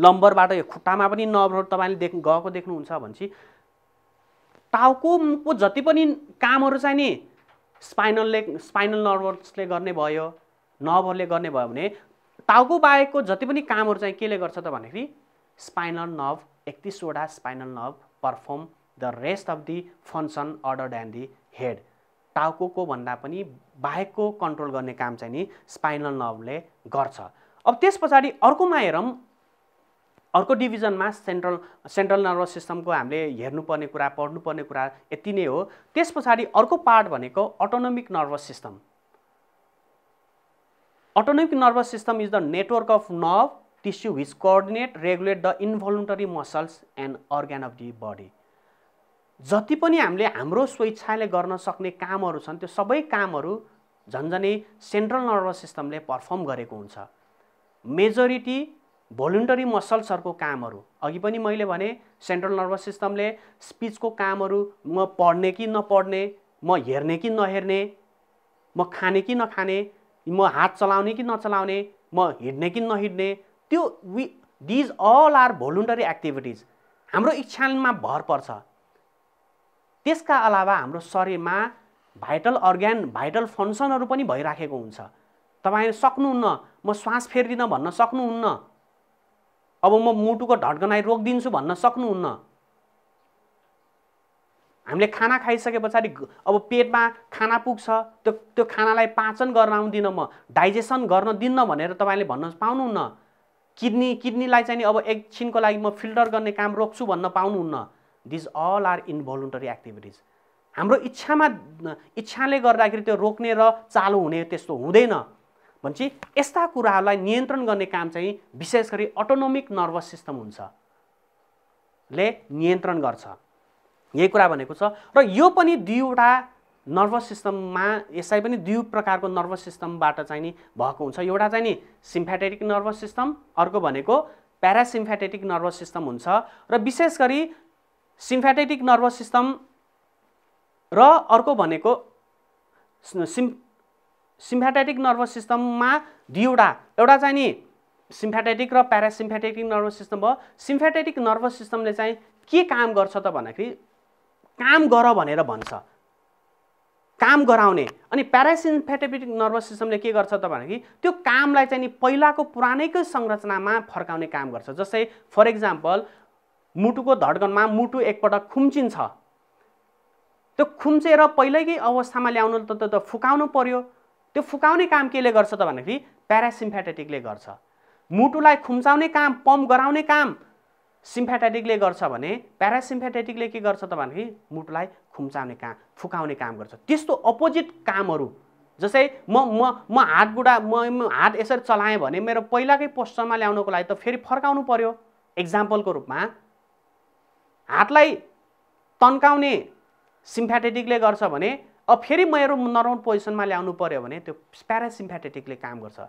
S1: लम्बरबाट यो खुट्टामा पनि नभ्रो तपाईँले देख्नु गएको देख्नुहुन्छ भनेपछि टाउको जति पनि कामहरू चाहिँ नि स्पाइनलले स्पाइनल नर्भसले गर्ने भयो नर्भहरूले गर्ने भयो भने टाउको बाहेकको जति पनि कामहरू चाहिँ केले गर्छ त भन्दाखेरि स्पाइनल नर्भ एकतिसवटा spinal nerve perform the rest of the function order and the head टाउको भन्दा पनि बाहेकको कन्ट्रोल गर्ने काम चाहिँ नि स्पाइनल नर्भले गर्छ अब त्यस पछाडि अर्कोमा हेरौँ अर्को डिभिजनमा सेन्ट्रल सेन्ट्रल नर्भस सिस्टमको हामीले हेर्नुपर्ने कुरा पढ्नुपर्ने कुरा यति नै हो त्यस पछाडि अर्को पार्ट भनेको autonomic nervous system autonomic nervous system is the network of nerve tissue which coordinate regulate the involuntary muscles and organ of the body जति पनि हामीले हाम्रो स्वेच्छाले गर्न सक्ने कामहरू छन् त्यो सबै कामहरू झन्झनै सेन्ट्रल नर्भस सिस्टमले पर्फर्म गरेको हुन्छ मेजोरिटी भोलिन्टरी मसल्सहरूको कामहरू अघि पनि मैले भने सेन्ट्रल नर्भस सिस्टमले स्पिचको कामहरू म पढ्ने कि नपढ्ने म हेर्ने कि नहेर्ने म खाने कि नखाने म हात चलाउने कि नचलाउने म हिँड्ने कि नहिँड्ने त्यो वि these all are voluntary activities हाम्रो इच्छामा भर पर्छ त्यसका अलावा हाम्रो शरीरमा भाइटल अर्ग्यान भाइटल फङ्सनहरू पनि भइराखेको हुन्छ तपाईँ सक्नुहुन्न म श्वास फेर्दिनँ भन्न सक्नुहुन्न अब म मुटुको ढड्कनाइ रोकिदिन्छु भन्न सक्नुहुन्न हामीले खाना खाइसके पछाडि अब पेटमा खाना पुग्छ त्यो त्यो खानालाई पाचन गर्न आउँदिनँ म डाइजेसन गर्न दिन्न भनेर तपाईँले भन्न पाउनुहुन्न किडनी किडनीलाई चाहिँ अब एकछिनको लागि म फिल्टर गर्ने काम रोक्छु भन्न पाउनुहुन्न these all are involuntary activities हाम्रो इच्छामा इच्छाले गर्दाखेरि त्यो रोक्ने र चालु हुने त्यस्तो हुँदैन भनेपछि यस्ता कुराहरूलाई नियन्त्रण गर्ने काम चाहिँ विशेष गरी अटोनोमिक नर्भस सिस्टम हुन्छ ले नियन्त्रण गर्छ यही कुरा भनेको छ र यो पनि दुईवटा नर्भस सिस्टममा यसलाई पनि दुई प्रकारको नर्भस सिस्टमबाट चाहिँ नि भएको हुन्छ एउटा चाहिँ नि सिम्फेटेटिक नर्भस सिस्टम अर्को भनेको प्यारासिम्फेटेटिक नर्भस सिस्टम हुन्छ र विशेष गरी सिम्फेटेटिक नर्भस सिस्टम र अर्को भनेको सिम् सिम्फेटेटिक नर्भस सिस्टममा दुईवटा एउटा चाहिँ नि सिम्फेटेटिक र प्यारासिम्फेटेटिक नर्भस सिस्टम भयो सिम्फेटेटिक नर्भस सिस्टमले चाहिँ के काम गर्छ त भन्दाखेरि काम गर भनेर भन्छ काम गराउने अनि प्यारासिम्पेटेटिक नर्भस सिस्टमले के गर्छ त भन्दाखेरि त्यो कामलाई चाहिँ नि पहिलाको पुरानैकै संरचनामा फर्काउने काम गर्छ जस्तै फर इक्जाम्पल मुटुको धड्कनमा मुटु एकपटक खुम्चिन्छ त्यो खुम्चेर पहिल्यैकै अवस्थामा ल्याउनु त त फुकाउनु पर्यो त्यो फुकाउने काम केले गर्छ त भन्दाखेरि प्यारासिम्फेटेटिकले गर्छ मुटुलाई खुम्चाउने काम पम्प गराउने काम सिम्फेटेटिकले गर्छ भने प्यारासिम्फेटेटिकले के गर्छ त भन्दाखेरि मुटुलाई खुम्चाउने काम फुकाउने काम गर्छ त्यस्तो अपोजिट कामहरू जस्तै म म म हातगुडा म हात यसरी चलाएँ भने मेरो पहिलाकै पोस्चरमा ल्याउनको लागि त फेरि फर्काउनु पर्यो एक्जाम्पलको रूपमा हातलाई तन्काउने सिम्फ्याटेटिकले गर्छ भने अब फेरि मेरो नर्मल पोजिसनमा ल्याउनु पऱ्यो भने त्यो प्यारासिम्फ्याटेटिकले काम गर्छ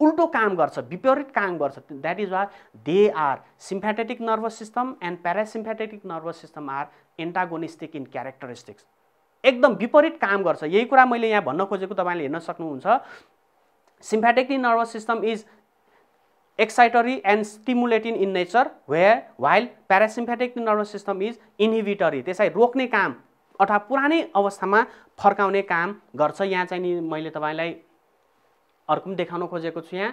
S1: उल्टो काम गर्छ विपरीत काम गर्छ द्याट इज वा they are sympathetic nervous system and parasympathetic nervous system are antagonistic in characteristics एकदम विपरीत काम गर्छ यही कुरा मैले यहाँ भन्न खोजेको तपाईँले हेर्न सक्नुहुन्छ sympathetic nervous system is excitatory and stimulating in nature way while parasympathetic nervous system is inhibitory त्यसलाई रोक्ने काम अथवा पुरानै अवस्थामा फर्काउने काम गर्छ यहाँ चाहिँ नि मैले तपाईँलाई अर्को पनि देखाउन खोजेको छु यहाँ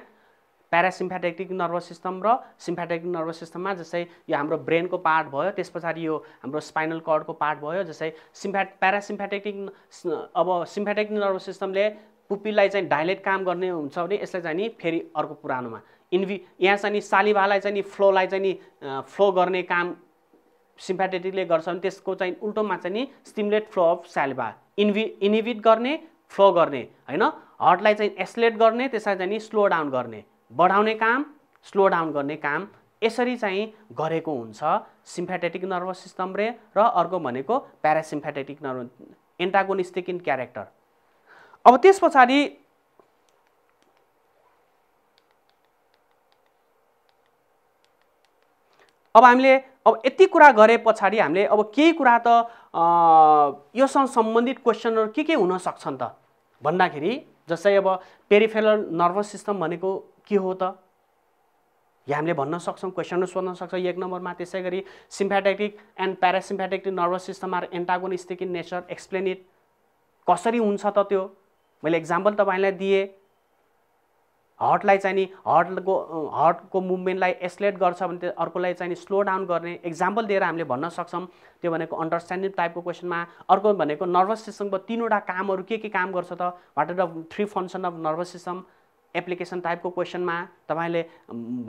S1: प्यारासिम्फ्याटेक्टिक नर्भस सिस्टम र सिम्फ्याटेक्टिक नर्भस सिस्टममा जस्तै यो हाम्रो ब्रेनको पार्ट भयो त्यस पछाडि यो हाम्रो स्पाइनल कर्डको पार्ट भयो जस्तै सिम्फ्याट प्यारासिम्फ्याटेक्टिक अब सिम्फ्याटेक्टिक नर्भस सिस्टमले पुपिललाई चाहिँ डाइलेट काम गर्ने हुन्छ भने यसलाई चाहिँ नि फेरि अर्को पुरानोमा इन्भि यहाँ चाहिँ नि सालिभालाई चाहिँ नि फ्लोलाई चाहिँ नि फ्लो गर्ने काम सिम्फ्याटेटिकले गर्छ भने त्यसको चाहिँ उल्टोमा चाहिँ नि स्टिमुलेट फ्लो अफ सालिभा इन्भि इनिभिट गर्ने फ्लो गर्ने होइन हटलाई चाहिँ एस्लेट गर्ने त्यसलाई चाहिँ नि स्लो डाउन गर्ने बढाउने काम स्लो डाउन गर्ने काम यसरी चाहिँ गरेको हुन्छ सिम्फेटेटिक नर्भस सिस्टम रे र अर्को भनेको parasympathetic nerve antagonistic in character अब त्यस पछाडि अब हामीले अब यति कुरा गरे पछाडि हामीले अब केही कुरा त योसँग सम्बन्धित क्वेसनहरू के के हुन सक्छन् त भन्दाखेरि जस्तै अब पेरिफेरल नर्भस सिस्टम भनेको के हो त यो हामीले भन्न सक्छौँ क्वेसनहरू सोध्न सक्छौँ एक नम्बरमा त्यसै गरी sympathetic and parasympathetic nervous system are antagonistic in nature explain it कसरी हुन्छ त त्यो मैले एक्जाम्पल तपाईँलाई दिएँ हर्टलाई चाहिँ नि हर्टको हर्टको मुभमेन्टलाई एस्लेट गर्छ भने त्यो अर्कोलाई चाहिँ नि स्लो डाउन गर्ने एक्जाम्पल दिएर हामीले भन्न सक्छौँ त्यो भनेको अन्डरस्ट्यान्डिङ टाइपको क्वेसनमा अर्को भनेको नर्भस सिस्टमको तिनवटा कामहरू के के काम गर्छ त what are the three function of nervous system application टाइपको क्वेसनमा तपाईँले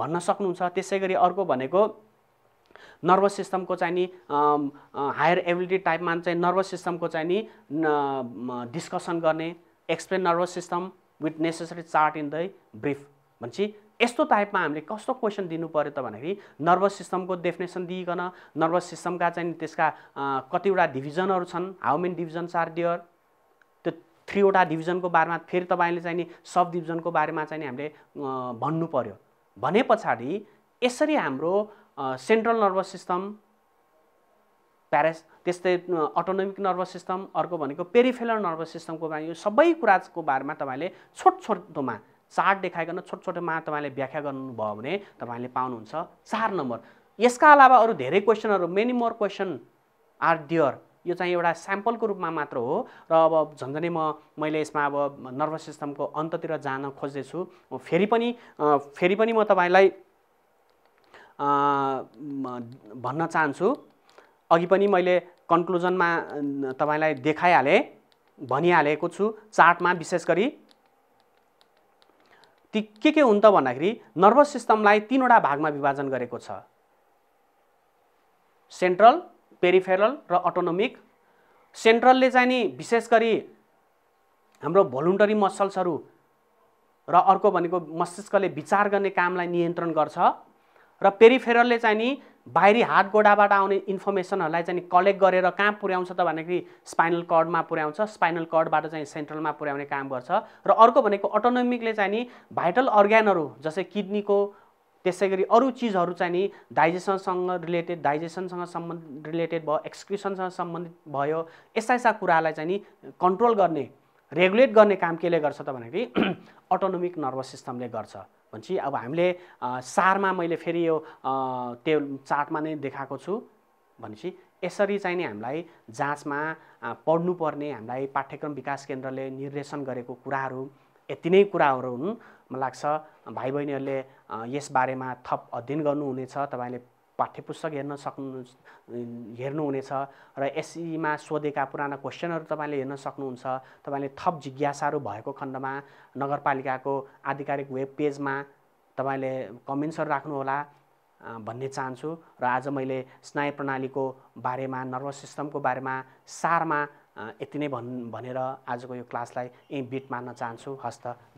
S1: भन्न सक्नुहुन्छ त्यसै गरी अर्को भनेको नर्भस सिस्टमको चाहिँ नि हायर एबिलिटी टाइपमा चाहिँ नर्भस सिस्टमको चाहिँ नि डिस्कसन गर्ने explain nervous system with necessary chart in the brief भनेपछि यस्तो टाइपमा हामीले कस्तो क्वेसन दिनु पऱ्यो त भन्दाखेरि नर्भस सिस्टमको डेफिनेसन दिइकन नर्भस सिस्टमका चाहिँ त्यसका कतिवटा डिभिजनहरू छन् how many divisions are there त्यो थ्रीवटा डिभिजनको बारेमा फेरि तपाईँले चाहिँ नि सब डिभिजनको बारेमा चाहिँ नि हामीले भन्नु पऱ्यो भने पछाडि यसरी हाम्रो सेन्ट्रल नर्भस सिस्टम प्यारेस त्यस्तै अटोनोमिक नर्भस सिस्टम अर्को भनेको पेरिफेलर नर्भस सिस्टमको बारेमा यो सबै कुराको बारेमा तपाईँले छोट छोटोमा चार्ट देखाइकन छोट छोटोमा तपाईँले व्याख्या गर्नुभयो भने तपाईँले पाउनुहुन्छ चार नम्बर यसका अलावा अरू धेरै क्वेसनहरू many more question are there यो चाहिँ एउटा स्याम्पलको रूपमा मात्र हो र अब झन्झनै म मैले यसमा अब नर्भस सिस्टमको अन्ततिर जान खोज्दैछु फेरि पनि फेरि पनि म तपाईँलाई भन्न चाहन्छु अघि पनि मैले कन्क्लुजनमा तपाईँलाई देखाइहालेँ भनिहालेको छु चार्टमा विशेष गरी ती के के हुन् त भन्दाखेरि नर्भस सिस्टमलाई तिनवटा भागमा विभाजन गरेको छ सेन्ट्रल पेरिफेरल र अटोनोमिक सेन्ट्रलले चाहिँ नि विशेष गरी हाम्रो भोलुन्टरी मसल्सहरू र अर्को भनेको मस्तिष्कले विचार गर्ने कामलाई नियन्त्रण गर्छ र पेरिफेरलले चाहिँ नि बाहिरी हात गोडाबाट आउने इन्फर्मेसनहरूलाई चाहिँ कलेक्ट गरेर कहाँ पुर्याउँछ त भन्दाखेरि स्पाइनल कर्डमा पुर्याउँछ स्पाइनल कर्डबाट चाहिँ सेन्ट्रलमा पुर्याउने काम गर्छ र अर्को भनेको अटोनोमिकले चाहिँ नि भाइटल अर्ग्यानहरू जस्तै किडनीको त्यसै गरी अरू चिजहरू चाहिँ नि डाइजेसनसँग रिलेटेड डाइजेसनसँग सम्बन्ध रिलेटेड भयो एक्सक्रिसनसँग सम्बन्धित भयो यस्ता यस्ता कुरालाई चाहिँ नि कन्ट्रोल गर्ने रेगुलेट गर्ने काम केले गर्छ त भन्दाखेरि अटोनोमिक नर्भस सिस्टमले गर्छ भनेपछि अब हामीले सारमा मैले फेरि यो त्यो चार्टमा नै देखाएको छु भनेपछि यसरी चाहिँ नि हामीलाई जाँचमा पढ्नुपर्ने हामीलाई पाठ्यक्रम विकास केन्द्रले निर्देशन गरेको कुराहरू यति नै कुराहरू हुन् मलाई लाग्छ भाइ बहिनीहरूले यसबारेमा थप अध्ययन गर्नुहुनेछ तपाईँले पाठ्य पुस्तक हेर्न सक्नु हेर्नुहुनेछ र एसईमा सोधेका पुराना क्वेसनहरू तपाईँले हेर्न सक्नुहुन्छ तपाईँले थप जिज्ञासाहरू भएको खण्डमा नगरपालिकाको आधिकारिक वेब पेजमा तपाईँले कमेन्ट्सहरू राख्नुहोला भन्ने चाहन्छु र आज मैले स्नायु प्रणालीको बारेमा नर्भस सिस्टमको बारेमा सारमा यति नै भन् भनेर आजको यो क्लासलाई यहीँ बिट मान्न चाहन्छु हस्त